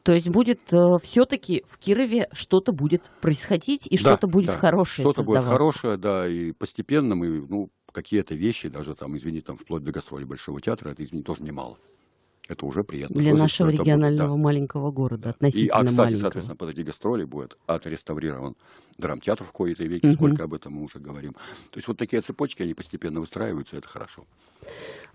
То есть будет э, все-таки в Кирове что-то будет происходить и да, что-то будет да. хорошее. Что-то будет хорошее, да, и постепенно мы, ну, какие-то вещи, даже там, извини, там вплоть до гастроли Большого театра, это, извини, тоже немало. Это уже приятно. Для слышать, нашего регионального будет, да. маленького города, да. А, относительно маленького. А, кстати, маленького. соответственно, под эти гастроли будет отреставрирован драмтеатр в кои-то веке, угу. сколько об этом мы уже говорим. То есть вот такие цепочки, они постепенно выстраиваются, это хорошо.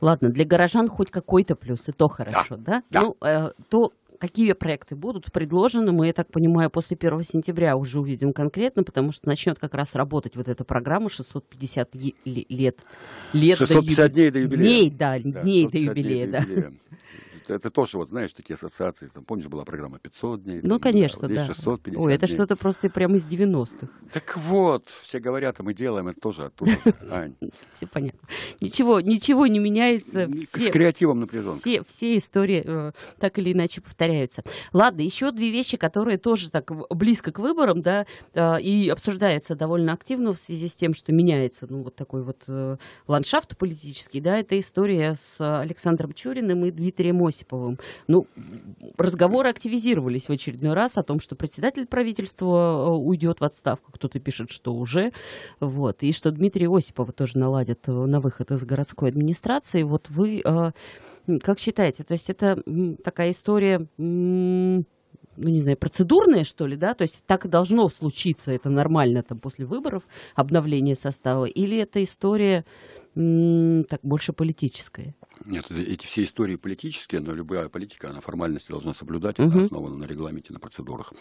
Ладно, для горожан хоть какой-то плюс, и то хорошо, да? да? да. Ну, э, то какие проекты будут предложены, мы, я так понимаю, после 1 сентября уже увидим конкретно, потому что начнет как раз работать вот эта программа 650 лет. лет 650 до юб... дней до юбилея. Дней, да, да дней до юбилея, До юбилея это тоже, вот знаешь, такие ассоциации. Там, помнишь, была программа 500 дней? Ну, там, конечно, да. Вот здесь 650 Ой, это дней. что-то просто прямо из 90-х. Так вот, все говорят, а мы делаем, это тоже оттуда, Все понятно. Ничего, ничего не меняется. С креативом напряжен. Все, истории э, так или иначе повторяются. Ладно, еще две вещи, которые тоже так близко к выборам, да, э, и обсуждаются довольно активно в связи с тем, что меняется, ну, вот такой вот э, ландшафт политический, да, это история с Александром Чуриным и Дмитрием Осиновым. Осиповым. Ну, разговоры активизировались в очередной раз о том, что председатель правительства э, уйдет в отставку, кто-то пишет, что уже, вот, и что Дмитрия Осипова тоже наладят э, на выход из городской администрации. Вот вы э, как считаете, то есть это такая история ну, не знаю, процедурные, что ли, да, то есть так и должно случиться, это нормально там после выборов, обновление состава, или это история, так больше политическое. Нет, э, эти все истории политические, но любая политика, она формальности должна соблюдать, угу. она основана на регламенте, на процедурах.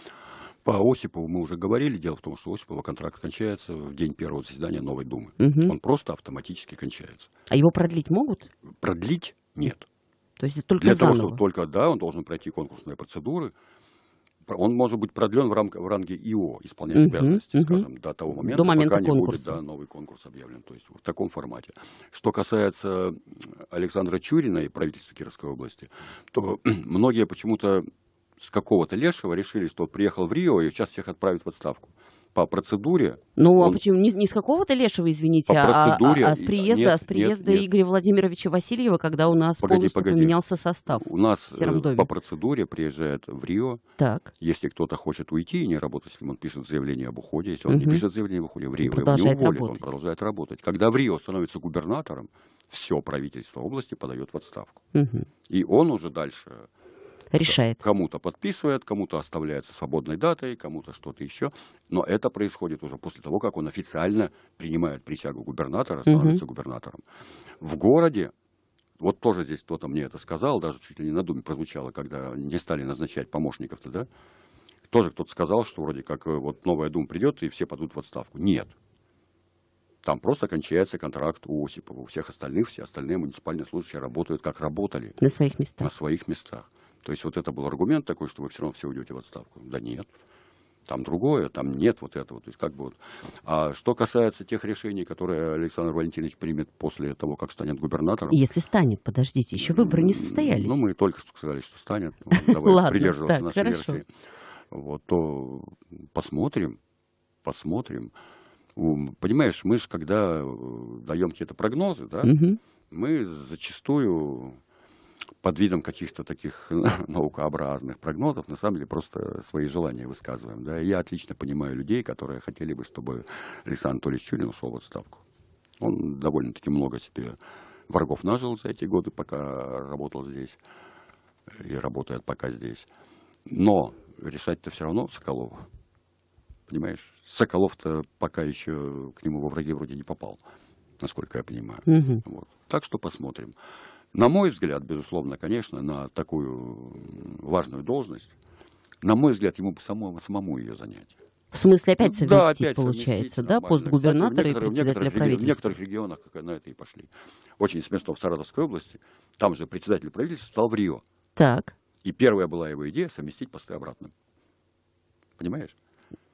По Осипову мы уже говорили. Дело в том, что Осипова контракт кончается в день первого заседания Новой Думы. Угу. Он просто автоматически кончается. А его продлить могут? Продлить нет. То есть только Для заново. того, чтобы только, да, он должен пройти конкурсные процедуры он может быть продлен в, рам, в ранге ИО, исполнять угу, обязанности, угу. скажем, до того момента, до момента пока конкурса. не будет да, новый конкурс объявлен. То есть в таком формате. Что касается Александра Чурина и правительства Кировской области, то многие почему-то с какого-то лешего решили, что приехал в Рио и сейчас всех отправит в отставку по процедуре. Ну, а он... а почему? Не, не с какого-то лешего, извините, по а, а, процедуре... а, а с приезда, нет, а с приезда нет, нет. Игоря Владимировича Васильева, когда у нас погоди, полностью погоди. поменялся состав. У нас э, по процедуре приезжает в Рио. Так. Если кто-то хочет уйти и не работать с он пишет заявление об уходе. Если он угу. не пишет заявление об уходе, в Рио он его не уволит, работать. он продолжает работать. Когда в Рио становится губернатором, все правительство области подает в отставку. Угу. И он уже дальше решает. Кому-то подписывает, кому-то оставляется свободной датой, кому-то что-то еще. Но это происходит уже после того, как он официально принимает присягу губернатора, становится угу. губернатором. В городе вот тоже здесь кто-то мне это сказал, даже чуть ли не на думе прозвучало, когда не стали назначать помощников-то, да? Тоже кто-то сказал, что вроде как э, вот новая дума придет, и все падут в отставку. Нет. Там просто кончается контракт у Осипова. У всех остальных, все остальные муниципальные служащие работают, как работали. На своих местах. На своих местах. То есть вот это был аргумент такой, что вы все равно все уйдете в отставку. Да нет, там другое, там нет вот этого. То есть как бы вот. А что касается тех решений, которые Александр Валентинович примет после того, как станет губернатором... Если станет, подождите, еще выборы не состоялись. Ну, мы только что сказали, что станет. Давайте придерживаться нашей версии. Вот, то посмотрим, посмотрим. Понимаешь, мы же, когда э, даем какие-то прогнозы, да, мы зачастую под видом каких-то таких наукообразных прогнозов, на самом деле просто свои желания высказываем. Да? Я отлично понимаю людей, которые хотели бы, чтобы Александр Анатольевич Чурин ушел в отставку. Он довольно-таки много себе врагов нажил за эти годы, пока работал здесь и работает пока здесь. Но решать-то все равно Соколов. Понимаешь, Соколов-то пока еще к нему во враги вроде не попал, насколько я понимаю. Угу. Вот. Так что посмотрим. На мой взгляд, безусловно, конечно, на такую э, важную должность, на мой взгляд, ему бы самому, самому ее занять. В смысле, опять совместить, да, опять получается, совместить, да, пост губернатора и председателя правительства? В некоторых регионах как на это и пошли. Очень смешно, в Саратовской области, там же председатель правительства стал в Рио. Так. И первая была его идея совместить посты обратно. Понимаешь?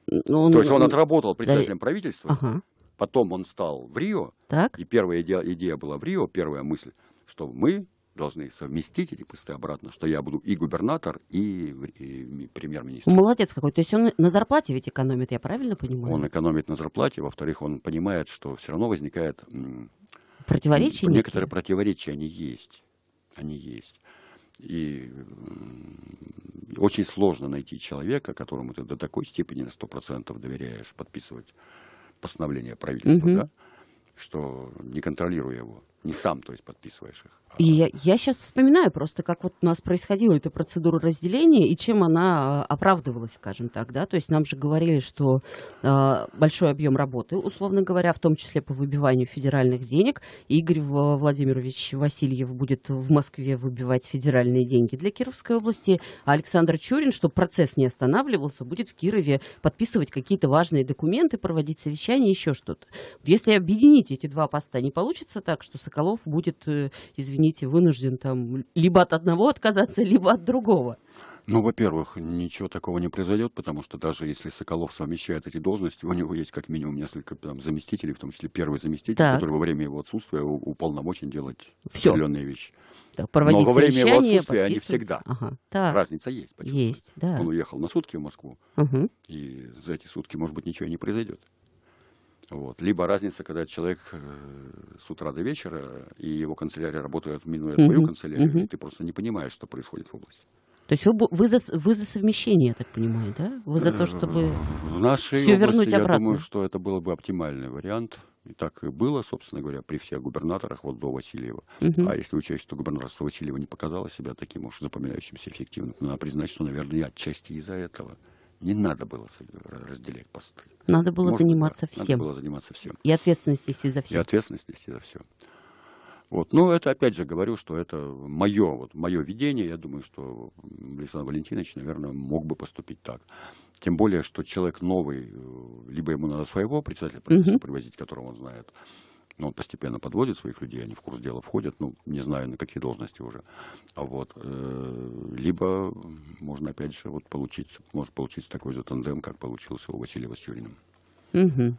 Ну, он, То есть он отработал председателем да, правительства, ага. потом он стал в Рио, так. и первая идея, идея была в Рио, первая мысль – что мы должны совместить эти посты обратно, что я буду и губернатор, и, и премьер-министр. Молодец какой. То есть он на зарплате ведь экономит, я правильно понимаю? Он экономит на зарплате, во-вторых, он понимает, что все равно возникает... Противоречия? Некоторые противоречия, они есть. Они есть. И очень сложно найти человека, которому ты до такой степени на 100% доверяешь подписывать постановление правительства, угу. да, что не контролируя его. Не сам, то есть, подписываешь их. И я, я сейчас вспоминаю просто, как вот у нас происходила эта процедура разделения и чем она а, оправдывалась, скажем так, да, то есть нам же говорили, что э, большой объем работы, условно говоря, в том числе по выбиванию федеральных денег, Игорь Владимирович Васильев будет в Москве выбивать федеральные деньги для Кировской области, а Александр Чурин, чтобы процесс не останавливался, будет в Кирове подписывать какие-то важные документы, проводить совещания, еще что-то. Если объединить эти два поста, не получится так, что Соколов будет, э, извините, вынужден там либо от одного отказаться, либо от другого? Ну, во-первых, ничего такого не произойдет, потому что даже если Соколов совмещает эти должности, у него есть как минимум несколько там, заместителей, в том числе первый заместитель, так. который во время его отсутствия уполномочен делать Все. определенные вещи. Так, проводить Но во время его отсутствия они всегда. Ага, Разница есть. Есть, да. Он уехал на сутки в Москву, угу. и за эти сутки, может быть, ничего не произойдет. Вот. Либо разница, когда человек э, с утра до вечера, и его канцелярия работает, минуя твою угу, канцелярию, угу. и ты просто не понимаешь, что происходит в области. То есть вы, вы, за, вы за совмещение, я так понимаю, да? Вы за то, чтобы э, в нашей все области, вернуть обратно? Я думаю, что это было бы оптимальный вариант. И так и было, собственно говоря, при всех губернаторах вот до Васильева. Угу. А если учесть, что губернаторство Васильева не показало себя таким уж запоминающимся эффективным, надо признать, что, наверное, я отчасти из-за этого. Не надо было разделять посты. Надо было Может, заниматься да, всем. Надо было заниматься всем. И ответственность нести за все. И ответственность нести за все. Вот. ну это, опять же, говорю, что это мое, вот, мое видение. Я думаю, что Александр Валентинович, наверное, мог бы поступить так. Тем более, что человек новый, э, либо ему надо своего председателя правительства угу. привозить, которого он знает, ну, он постепенно подводит своих людей, они в курс дела входят, ну, не знаю, на какие должности уже. А вот, э, либо можно, опять же, вот получить, может получиться такой же тандем, как получился у Василия с Угу.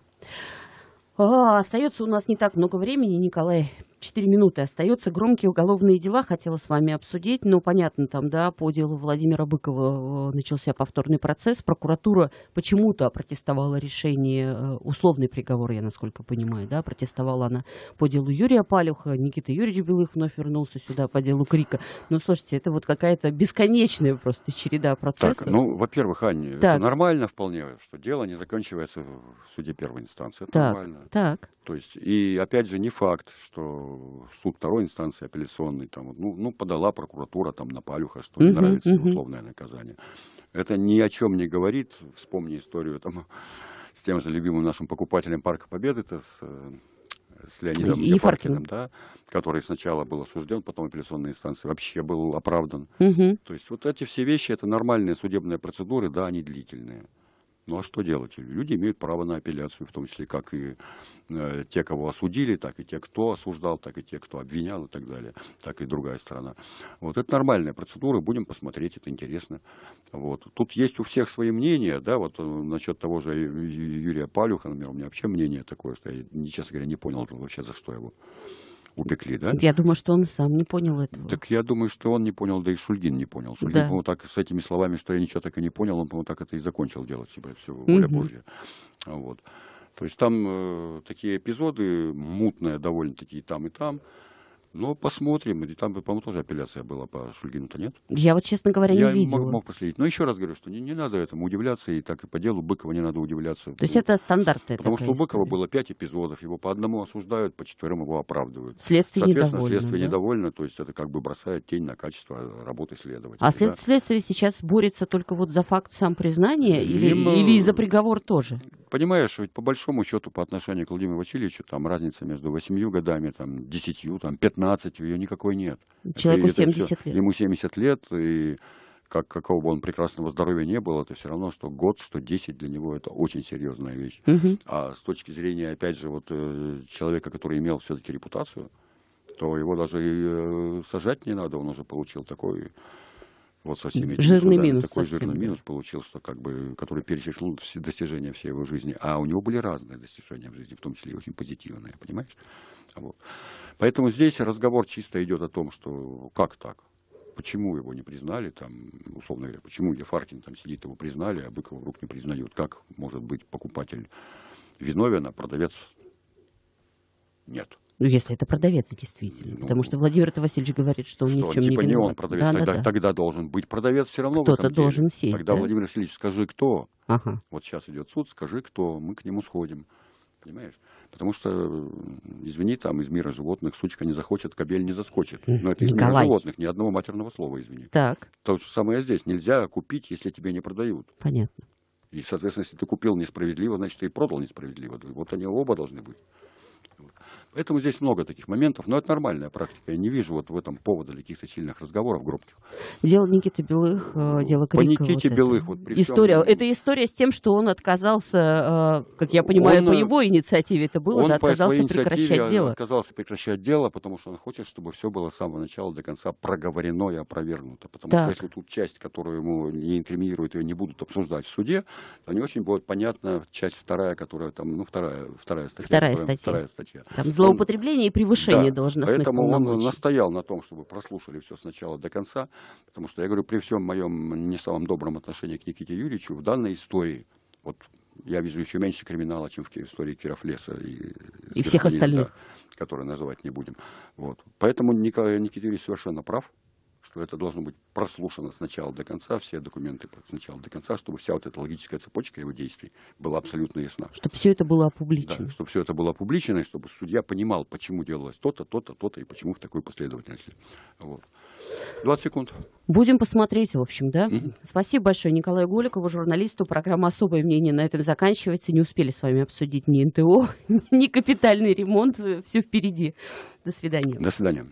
А, остается у нас не так много времени, Николай 4 минуты остается. Громкие уголовные дела хотела с вами обсудить, но ну, понятно, там, да, по делу Владимира Быкова э, начался повторный процесс. Прокуратура почему-то протестовала решение, э, условный приговор, я насколько понимаю, да, протестовала она по делу Юрия Палюха, Никита Юрьевич Белых вновь вернулся сюда по делу Крика. Но ну, слушайте, это вот какая-то бесконечная просто череда процессов. Так, ну, во-первых, Аня, так. это нормально вполне, что дело не заканчивается в суде первой инстанции. Это так, нормально. так. То есть, и опять же, не факт, что суд второй инстанции, апелляционный, там, ну, ну подала прокуратура там на Палюха, что угу, нравится угу. условное наказание. Это ни о чем не говорит. Вспомни историю там, с тем же любимым нашим покупателем Парка Победы, это с э, с Леонидом Ефаркиным, да, который сначала был осужден, потом апелляционной инстанции вообще был оправдан. Угу. То есть вот эти все вещи, это нормальные судебные процедуры, да, они длительные. Ну а что делать? Люди имеют право на апелляцию, в том числе как и э, те, кого осудили, так и те, кто осуждал, так и те, кто обвинял и так далее, так и другая сторона. Вот это нормальная процедура, будем посмотреть, это интересно. Вот. Тут есть у всех свои мнения, да, вот э, насчет того же Юрия Палюха, например, у меня вообще мнение такое, что я, честно говоря, не понял вообще, за что его упекли, да? Я думаю, что он сам не понял этого. Так я думаю, что он не понял, да и Шульгин не понял. Шульгин, да. по-моему, так с этими словами, что я ничего так и не понял, он, по-моему, так это и закончил делать себе типа, все воля угу. Божья. Вот. То есть там э, такие эпизоды, мутные довольно-таки и там, и там. Но ну, посмотрим. И там, по-моему, тоже апелляция была по Шульгину-то, нет? Я вот, честно говоря, не видел. Я мог, мог проследить. Но еще раз говорю, что не, не надо этому удивляться, и так и по делу Быкова не надо удивляться. То есть это стандартная Потому что у Быкова история. было пять эпизодов, его по одному осуждают, по четверым его оправдывают. Следствие Соответственно, недовольно. следствие да? недовольно, то есть это как бы бросает тень на качество работы следователя. А след... да? следствие сейчас борется только вот за факт сам признания или, или, или за приговор тоже? Понимаешь, ведь по большому счету по отношению к Владимиру Васильевичу там разница между 8 годами, там, десятью, там, пятнадцатью ее никакой нет. Человеку это, лет. Ему семьдесят лет, и как, какого бы он прекрасного здоровья не было, это все равно, что год, что 10 для него это очень серьезная вещь. Угу. А с точки зрения, опять же, вот э, человека, который имел все-таки репутацию, то его даже и э, сажать не надо, он уже получил такой вот совсем этим жирный минус. Такой совсем. жирный минус получил, что как бы, который перечислил достижения всей его жизни. А у него были разные достижения в жизни, в том числе и очень позитивные, понимаешь? Вот. Поэтому здесь разговор чисто идет о том, что как так? Почему его не признали, там, условно говоря, почему Ефаркин там сидит, его признали, а Быкова вдруг не признают? Как может быть покупатель виновен, а продавец нет? Ну, если это продавец, действительно. Ну, потому что Владимир Васильевич говорит, что он что, ни в чем типа не виноват. не он продавец, да, тогда, да. тогда должен быть продавец все равно Кто-то должен деле. сесть. Тогда, да? Владимир Васильевич, скажи, кто. Ага. Вот сейчас идет суд, скажи, кто, мы к нему сходим. Понимаешь? Потому что, извини, там из мира животных сучка не захочет, кобель не заскочит. Но это из Николай. мира животных, ни одного матерного слова, извини. Так. То же самое здесь. Нельзя купить, если тебе не продают. Понятно. И, соответственно, если ты купил несправедливо, значит, ты и продал несправедливо. Вот они оба должны быть. Поэтому здесь много таких моментов, но это нормальная практика. Я не вижу вот в этом повода для каких-то сильных разговоров громких. Дело Никиты Белых, э, дело Крикова. По Никите вот Белых. Это. Вот история, всем... Это история с тем, что он отказался, э, как я понимаю, он, по э, его инициативе это было, он да, отказался по прекращать дело. отказался прекращать дело, потому что он хочет, чтобы все было с самого начала до конца проговорено и опровергнуто. Потому так. что если тут часть, которую ему не инкриминируют, ее не будут обсуждать в суде, то не очень будет понятна часть вторая, которая там, ну, вторая, вторая статья. Вторая которая, статья. Вторая статья. Там зло злоупотребление и превышение да, должностных поэтому полномочий. Поэтому он настоял на том, чтобы прослушали все сначала до конца, потому что, я говорю, при всем моем не самом добром отношении к Никите Юрьевичу, в данной истории, вот я вижу еще меньше криминала, чем в истории Кировлеса. И, и всех остальных. Да, которые называть не будем. Вот. Поэтому Никита Никитич совершенно прав что это должно быть прослушано сначала до конца, все документы сначала до конца, чтобы вся вот эта логическая цепочка его действий была абсолютно ясна. Чтобы все это было опубличено. Да, чтобы все это было опубличено, и чтобы судья понимал, почему делалось то-то, то-то, то-то, и почему в такой последовательности. Вот. 20 секунд. Будем посмотреть, в общем, да? Mm-hmm. Спасибо большое Николаю Голикову, журналисту. Программа «Особое мнение» на этом заканчивается. Не успели с вами обсудить ни НТО, ни капитальный ремонт. Все впереди. До свидания. До свидания.